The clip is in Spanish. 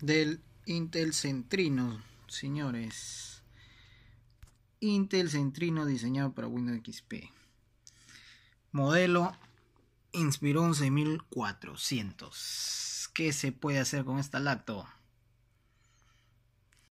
del Intel Centrino, señores. Intel Centrino diseñado para Windows XP. Modelo Inspiró 11400. ¿Qué se puede hacer con esta laptop?